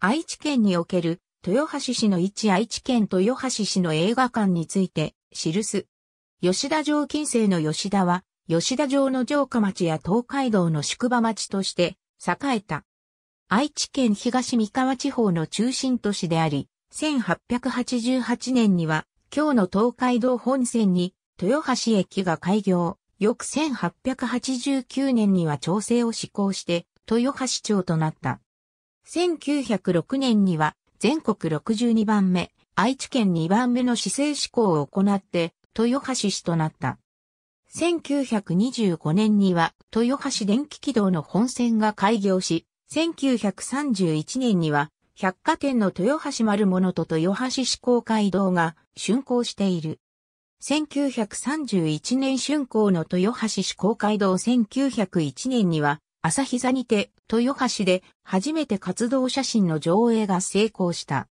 愛知県における豊橋市の一愛知県豊橋市の映画館について記す。吉田城近世の吉田は、吉田城の城下町や東海道の宿場町として栄えた。愛知県東三河地方の中心都市であり、1888年には、今日の東海道本線に豊橋駅が開業。翌1889年には調整を施行して、豊橋町となった。1906年には全国62番目、愛知県2番目の市政施行を行って豊橋市となった。1925年には豊橋電気軌道の本線が開業し、1931年には百貨店の豊橋丸物と豊橋市公会堂が竣工している。1931年竣工の豊橋市公会堂1901年には朝日座にて、豊橋で初めて活動写真の上映が成功した。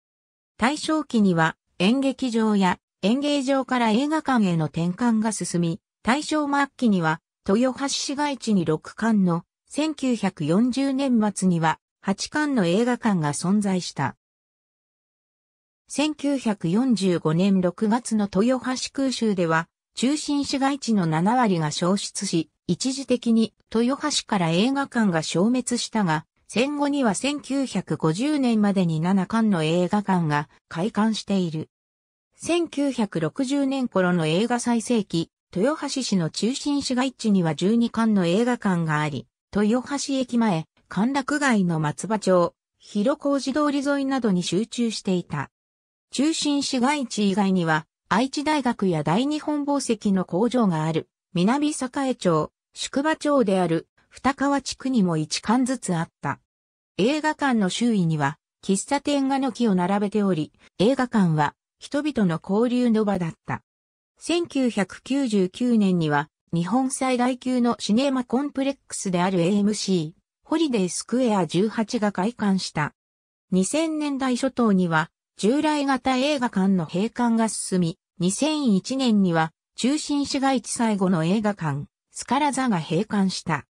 大正期には演劇場や演芸場から映画館への転換が進み、大正末期には豊橋市街地に6館の1940年末には8館の映画館が存在した。1945年6月の豊橋空襲では中心市街地の7割が消失し、一時的に豊橋から映画館が消滅したが、戦後には1950年までに7館の映画館が開館している。1960年頃の映画最盛期、豊橋市の中心市街地には12館の映画館があり、豊橋駅前、歓楽街の松葉町、広小路通り沿いなどに集中していた。中心市街地以外には、愛知大学や大日本宝石の工場がある、南栄町、宿場町である二川地区にも一館ずつあった。映画館の周囲には喫茶店が軒を並べており、映画館は人々の交流の場だった。1999年には日本最大級のシネマコンプレックスである AMC、ホリデースクエア18が開館した。2000年代初頭には従来型映画館の閉館が進み、2001年には中心市街地最後の映画館、スカラ座が閉館した。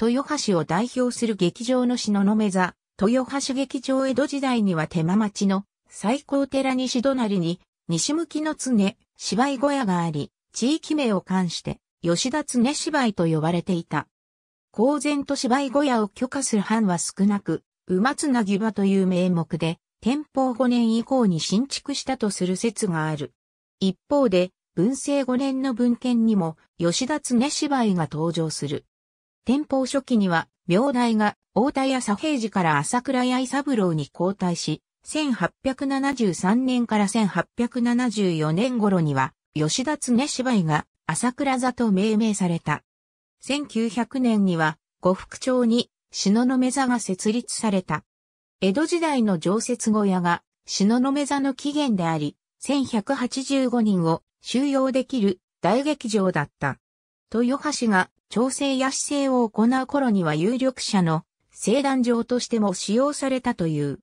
豊橋を代表する劇場ののめ座、豊橋劇場江戸時代には手間町の最高寺西隣に西向きの常芝居小屋があり、地域名を冠して吉田常芝居と呼ばれていた。公然と芝居小屋を許可する班は少なく、馬綱なぎ場という名目で、天保5年以降に新築したとする説がある。一方で、文政5年の文献にも、吉田恒芝居が登場する。天保初期には、明代が、大田屋左平寺から朝倉屋伊三郎に交代し、1873年から1874年頃には、吉田恒芝居が、朝倉座と命名された。1900年には、呉服町に、篠の目座が設立された。江戸時代の常設小屋が、篠の目座の起源であり、1185人を収容できる大劇場だった。豊橋が調整や姿勢を行う頃には有力者の聖壇場としても使用されたという。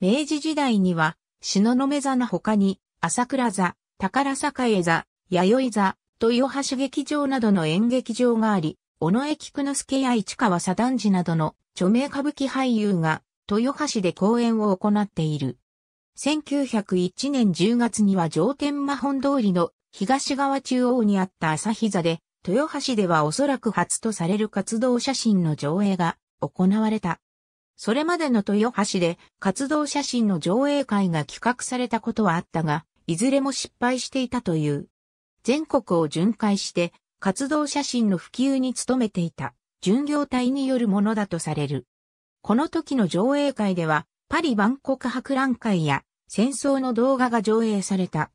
明治時代には、篠の目座の他に、朝倉座、宝栄座、弥生座、豊橋劇場などの演劇場があり、尾上菊之助や市川左段次などの著名歌舞伎俳優が豊橋で公演を行っている。1901年10月には上天魔本通りの東側中央にあった朝日座で、豊橋ではおそらく初とされる活動写真の上映が行われた。それまでの豊橋で活動写真の上映会が企画されたことはあったが、いずれも失敗していたという。全国を巡回して活動写真の普及に努めていた巡業隊によるものだとされる。この時の上映会ではパリ万国博覧会や戦争の動画が上映された。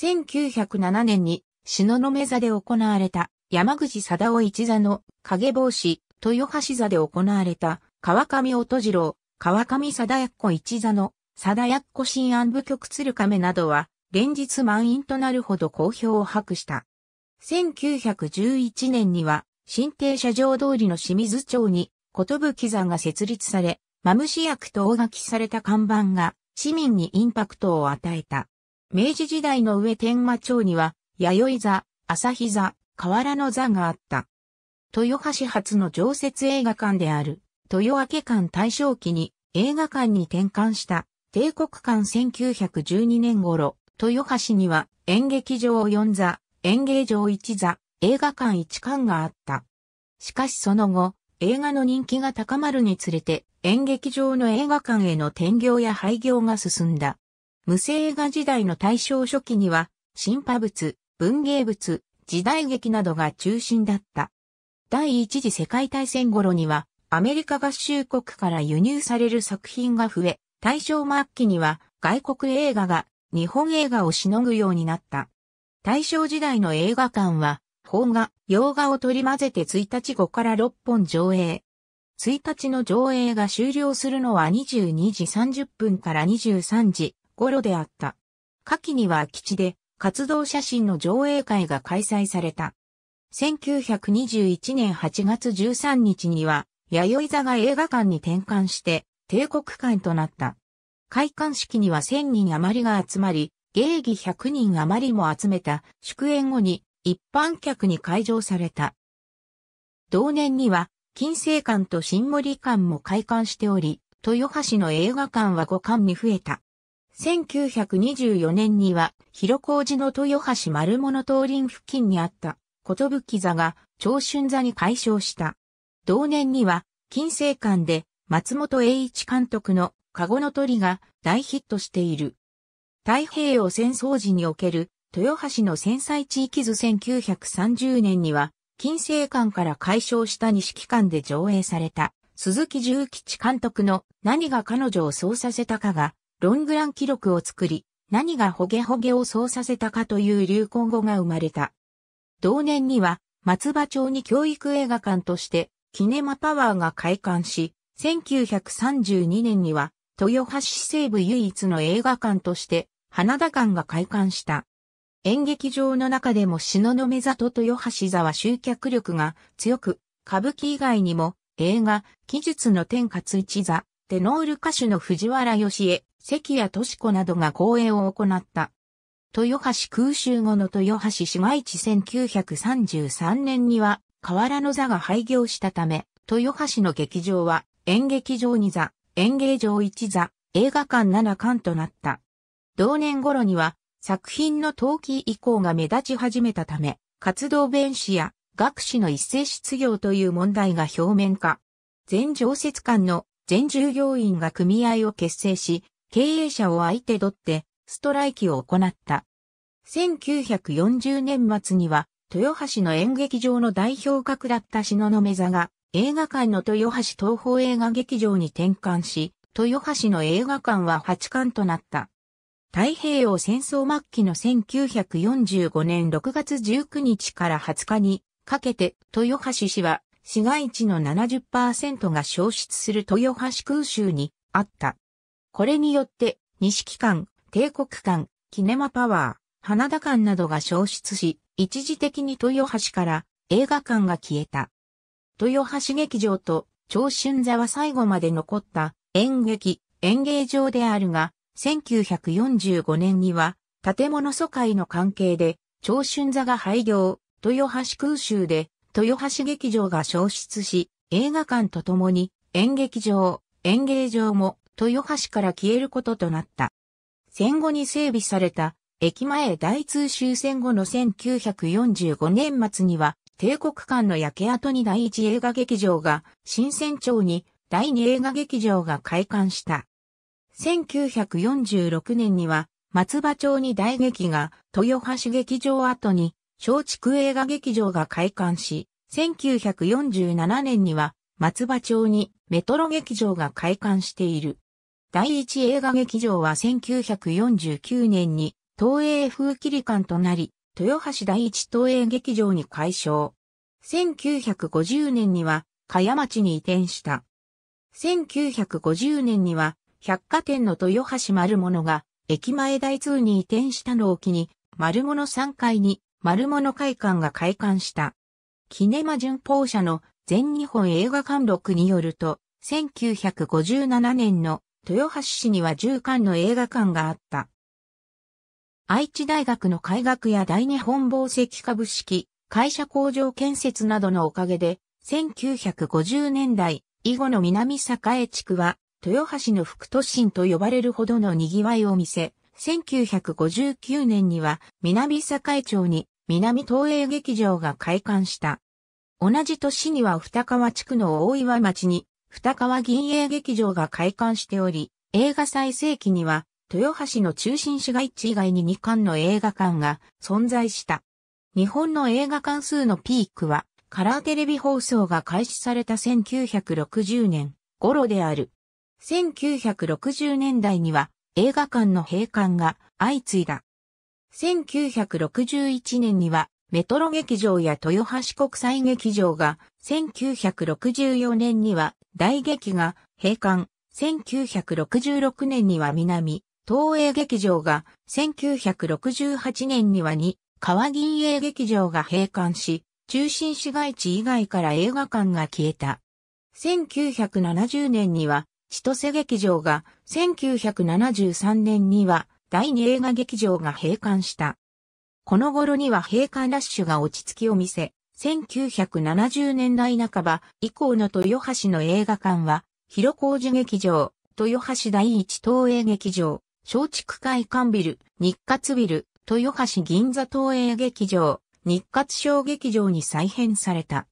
1907年にの目座で行われた山口貞夫一座の影帽子、豊橋座で行われた川上音次郎、川上貞子一座の貞奴新安部局鶴亀などは連日満員となるほど好評を博した。1911年には新停車場通りの清水町に寿座が設立され、マムシ役と大書きされた看板が市民にインパクトを与えた。明治時代の上天馬町には、弥生座、日座、河原の座があった。豊橋発の常設映画館である、豊明館大正期に映画館に転換した帝国館1912年頃、豊橋には演劇場4座、演芸場1座、映画館1館があった。しかしその後、映画の人気が高まるにつれて演劇場の映画館への転業や廃業が進んだ。無声映画時代の大正初期には、新派物、文芸物、時代劇などが中心だった。第一次世界大戦頃には、アメリカ合衆国から輸入される作品が増え、大正末期には外国映画が日本映画をしのぐようになった。大正時代の映画館は、邦画、洋画を取り混ぜて1日5から6本上映。1日の上映が終了するのは22時30分から23時頃であった。下記には基地で活動写真の上映会が開催された。1921年8月13日には、弥生座が映画館に転換して帝国館となった。開館式には1000人余りが集まり、芸儀100人余りも集めた祝宴後に一般客に開場された。同年には、金星館と新森館も開館しており、豊橋の映画館は5館に増えた。1924年には、広小路の豊橋丸物通林付近にあった、ことぶき座が、長春座に改称した。同年には、金星館で、松本栄一監督の、籠の鳥が大ヒットしている。太平洋戦争時における豊橋の戦災地域図1930年には、金星館から解消した西機関で上映された、鈴木重吉監督の何が彼女をそうさせたかが、ロングラン記録を作り、何がホゲホゲをそうさせたかという流行語が生まれた。同年には、松葉町に教育映画館として、キネマパワーが開館し、1932年には、豊橋西部唯一の映画館として、花田館が開館した。演劇場の中でもの目里豊橋座は集客力が強く、歌舞伎以外にも映画、奇術の天活一座、テノール歌手の藤原義江、関谷敏子などが公演を行った。豊橋空襲後の豊橋市街地1933年には河原の座が廃業したため、豊橋の劇場は演劇場2座、演芸場1座、映画館7館となった。同年頃には作品の登記以降が目立ち始めたため、活動弁士や学士の一斉失業という問題が表面化。全常設館の全従業員が組合を結成し、経営者を相手取ってストライキを行った。1940年末には、豊橋の演劇場の代表格だった篠野目座が、映画館の豊橋東宝映画劇場に転換し、豊橋の映画館は8館となった。太平洋戦争末期の1945年6月19日から20日にかけて豊橋市は市街地の70%が消失する豊橋空襲にあった。これによって西機関、帝国館、キネマパワー、花田間などが消失し、一時的に豊橋から映画館が消えた。豊橋劇場と長春座は最後まで残った演劇、演芸場であるが、1945年には、建物疎開の関係で、長春座が廃業、豊橋空襲で、豊橋劇場が消失し、映画館とともに、演劇場、演芸場も、豊橋から消えることとなった。戦後に整備された、駅前大通終戦後の1945年末には、帝国館の焼け跡に第一映画劇場が、新船町に第二映画劇場が開館した。1946年には松葉町に大劇が豊橋劇場後に松竹映画劇場が開館し、1947年には松葉町にメトロ劇場が開館している。第一映画劇場は1949年に東映風切り館となり、豊橋第一東映劇場に改称。1950年には、茅町に移転した。1950年には、百貨店の豊橋丸物が駅前台通に移転したのを機に、丸物3階に丸物会館が開館した。キネマ巡報社の全日本映画館録によると、1957年の豊橋市には10館の映画館があった。愛知大学の開学や大日本宝石株式、会社工場建設などのおかげで、1950年代以後の南栄地区は豊橋の副都心と呼ばれるほどの賑わいを見せ、1959年には南栄町に南東映劇場が開館した。同じ年には二川地区の大岩町に二川銀映劇場が開館しており、映画最盛期には豊橋の中心市街地以外に2館の映画館が存在した。日本の映画館数のピークはカラーテレビ放送が開始された1960年頃である。1960年代には映画館の閉館が相次いだ。1961年にはメトロ劇場や豊橋国際劇場が、1964年には大劇が閉館、1966年には南、東映劇場が、1968年にはに、川銀営劇場が閉館し、中心市街地以外から映画館が消えた。1970年には千歳劇場が1973年には第二映画劇場が閉館した。この頃には閉館ラッシュが落ち着きを見せ、1970年代半ば以降の豊橋の映画館は、広小路劇場、豊橋第一東映劇場、松竹会館ビル、日活ビル、豊橋銀座東映劇場、日活小劇場に再編された。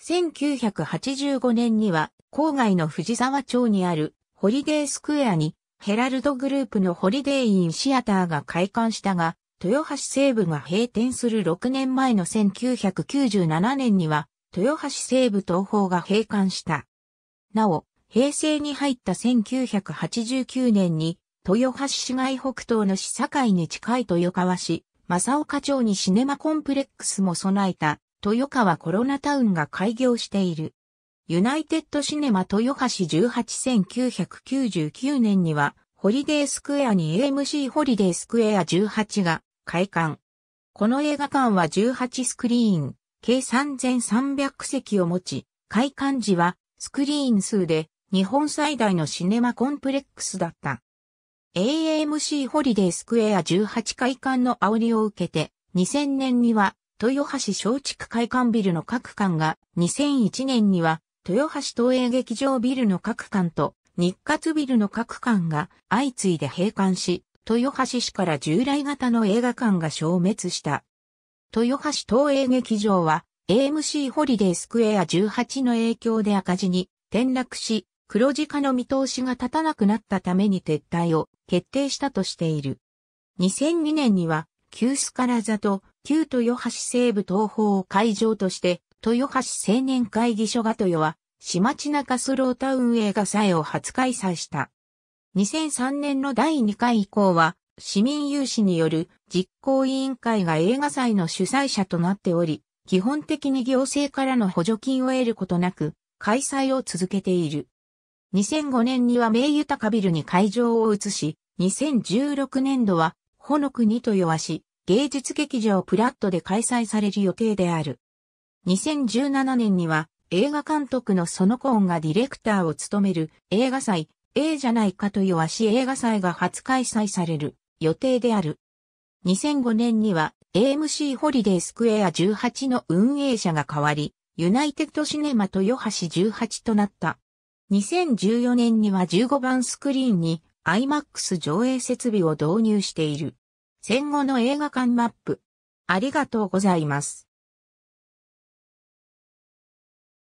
1985年には郊外の藤沢町にあるホリデースクエアにヘラルドグループのホリデーインシアターが開館したが、豊橋西部が閉店する6年前の1997年には、豊橋西部東方が閉館した。なお、平成に入った1989年に、豊橋市街北東の市境に近い豊川市、正岡町にシネマコンプレックスも備えた、豊川コロナタウンが開業している。ユナイテッドシネマ豊橋181999年には、ホリデースクエアに AMC ホリデースクエア18が開館。この映画館は18スクリーン、計3300席を持ち、開館時はスクリーン数で日本最大のシネマコンプレックスだった。AMC ホリデースクエア18開館の煽りを受けて、2000年には豊橋松竹開館ビルの各館が、2001年には豊橋東映劇場ビルの各館と日活ビルの各館が相次いで閉館し、豊橋市から従来型の映画館が消滅した。豊橋東映劇場は AMC ホリデースクエア18の影響で赤字に転落し、黒字化の見通しが立たなくなったために撤退を決定したとしている。2002年には、旧スカラ座と旧豊橋西部東方を会場として豊橋青年会議所が豊は、市町中スロータウン映画祭を初開催した。2003年の第2回以降は、市民有志による実行委員会が映画祭の主催者となっており、基本的に行政からの補助金を得ることなく、開催を続けている。2005年には名豊ビルに会場を移し、2016年度は、ほの国豊橋、芸術劇場プラットで開催される予定である。2017年には映画監督のそのコーンがディレクターを務める映画祭、ええじゃないかという足映画祭が初開催される予定である。2005年には AMC ホリデースクエア18の運営者が変わり、ユナイテッドシネマとヨハシ18となった。2014年には15番スクリーンに IMAX 上映設備を導入している。戦後の映画館マップ。ありがとうございます。